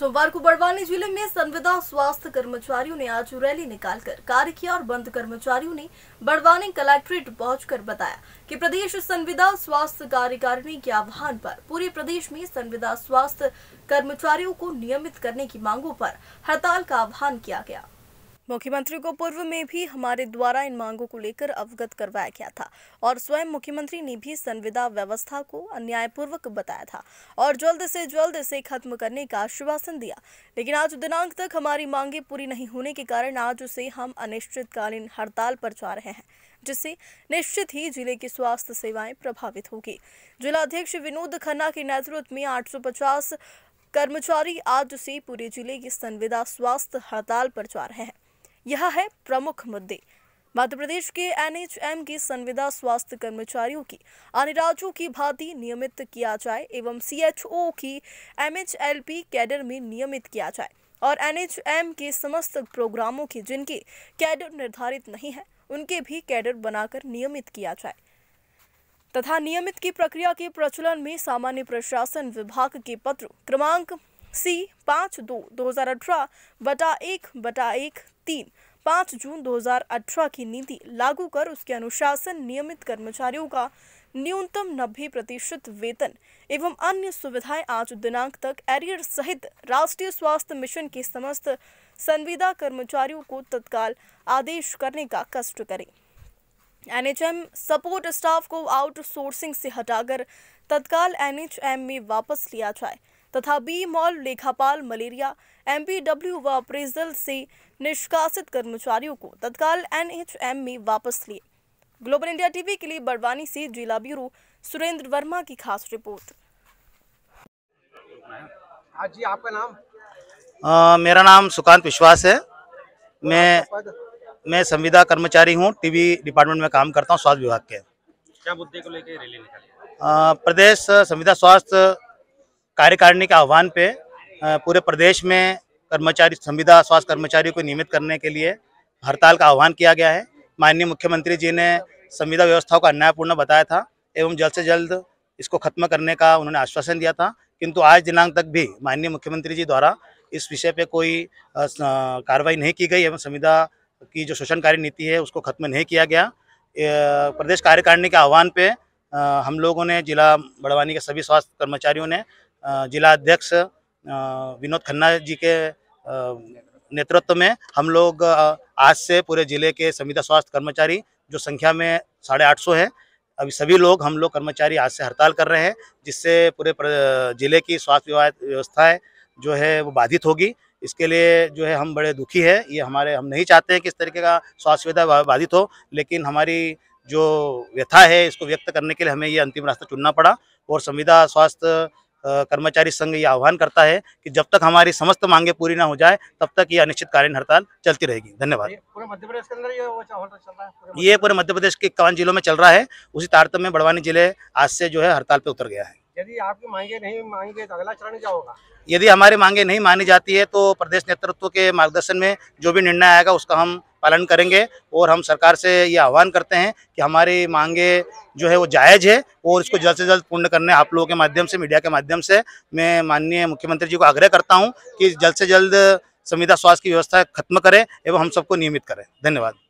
सोमवार को बड़वानी जिले में संविदा स्वास्थ्य कर्मचारियों ने आज रैली निकालकर कार्य किया और बंद कर्मचारियों ने बड़वानी कलेक्ट्रेट पहुंचकर बताया कि प्रदेश संविदा स्वास्थ्य कार्यकारिणी के आह्वान पर पूरे प्रदेश में संविदा स्वास्थ्य कर्मचारियों को नियमित करने की मांगों पर हड़ताल का आह्वान किया गया मुख्यमंत्री को पूर्व में भी हमारे द्वारा इन मांगों को लेकर अवगत करवाया गया था और स्वयं मुख्यमंत्री ने भी संविदा व्यवस्था को अन्यायपूर्वक बताया था और जल्द से जल्द इसे खत्म करने का आश्वासन दिया लेकिन आज दिनांक तक हमारी मांगे पूरी नहीं होने के कारण आज उसे हम अनिश्चितकालीन हड़ताल पर जा रहे हैं जिससे निश्चित ही जिले की स्वास्थ्य सेवाएं प्रभावित होगी जिला अध्यक्ष विनोद खन्ना के नेतृत्व में 850 कर्मचारी आज से पूरे जिले की संविदा स्वास्थ्य हड़ताल पर जा रहे हैं यह है प्रमुख मुद्दे मध्य प्रदेश के एनएचएम के संविदा स्वास्थ्य कर्मचारियों की अन्य राज्यों की भांति नियमित किया जाए एवं सीएचओ की एमएचएलपी कैडर में नियमित किया जाए और एनएचएम के समस्त प्रोग्रामों की जिनके कैडर निर्धारित नहीं है उनके भी कैडर बनाकर नियमित किया जाए तथा नियमित की प्रक्रिया के प्रचलन में सामान्य प्रशासन विभाग के पत्र क्रमांक सी पाँच दो दो हजार अठारह बटा एक बटा एक तीन पाँच जून 2018 की नीति लागू कर उसके अनुशासन नियमित कर्मचारियों का न्यूनतम नब्बे प्रतिशत वेतन एवं अन्य सुविधाएं आज दिनांक तक एरियर सहित राष्ट्रीय स्वास्थ्य मिशन के समस्त संविदा कर्मचारियों को तत्काल आदेश करने का कष्ट करें एनएचएम सपोर्ट स्टाफ को आउटसोर्सिंग से हटाकर तत्काल एनएचएम में वापस लिया जाए तथा बी मॉल लेखापाल मलेरिया एमपीडब्ल्यू व अप्रेजल से निष्कासित कर्मचारियों को तत्काल एनएचएम में वापस लिए ग्लोबल इंडिया टीवी के लिए बड़वानी से जिला ब्यूरो सुरेंद्र वर्मा की खास रिपोर्ट आज हाँ जी आपका नाम आ, मेरा नाम सुकांत विश्वास है मैं मैं संविदा कर्मचारी हूँ टीवी डिपार्टमेंट में काम करता हूँ स्वास्थ्य विभाग के क्या मुद्दे को लेकर रैली निकाली प्रदेश संविदा स्वास्थ्य कार्यकारिणी के आह्वान पे पूरे प्रदेश में कर्मचारी संविदा स्वास्थ्य कर्मचारियों को नियमित करने के लिए हड़ताल का आह्वान किया गया है माननीय मुख्यमंत्री जी ने संविदा व्यवस्थाओं को अन्यायपूर्ण बताया था एवं जल्द से जल्द इसको खत्म करने का उन्होंने आश्वासन दिया था किंतु आज दिनांक तक भी माननीय मुख्यमंत्री जी द्वारा इस विषय पर कोई कार्रवाई नहीं की गई एवं संविदा की जो शोषणकारी नीति है उसको खत्म नहीं किया गया प्रदेश कार्यकारिणी के आह्वान पे हम लोगों ने जिला बड़वानी के सभी स्वास्थ्य कर्मचारियों ने जिला अध्यक्ष विनोद खन्ना जी के नेतृत्व में हम लोग आज से पूरे जिले के संविदा स्वास्थ्य कर्मचारी जो संख्या में साढ़े आठ सौ है अभी सभी लोग हम लोग कर्मचारी आज से हड़ताल कर रहे हैं जिससे पूरे जिले की स्वास्थ्य व्यवस्थाएँ जो है वो बाधित होगी इसके लिए जो है हम बड़े दुखी है ये हमारे हम नहीं चाहते हैं कि इस तरीके का स्वास्थ्य सुविधा बाधित हो लेकिन हमारी जो व्यथा है इसको व्यक्त करने के लिए हमें ये अंतिम रास्ता चुनना पड़ा और संविदा स्वास्थ्य कर्मचारी संघ ये आह्वान करता है कि जब तक हमारी समस्त मांगे पूरी ना हो जाए तब तक ये अनिश्चितकालीन हड़ताल चलती रहेगी धन्यवाद ये पूरे मध्य प्रदेश के कवान जिलों में चल रहा है उसी तारतम्य में बड़वानी जिले आज से जो है हड़ताल पे उतर गया है यदि आपकी मांगे नहीं मांगे तो अगला चरण क्या होगा यदि हमारी मांगे नहीं मानी जाती है तो प्रदेश नेतृत्व के मार्गदर्शन में जो भी निर्णय आएगा उसका हम पालन करेंगे और हम सरकार से ये आह्वान करते हैं कि हमारी मांगे जो है वो जायज़ है और इसको जल्द से जल्द पूर्ण करने आप लोगों के माध्यम से मीडिया के माध्यम से मैं माननीय मुख्यमंत्री जी को आग्रह करता हूँ कि जल्द से जल्द संविदा स्वास्थ्य की व्यवस्था खत्म करें एवं हम सबको नियमित करें धन्यवाद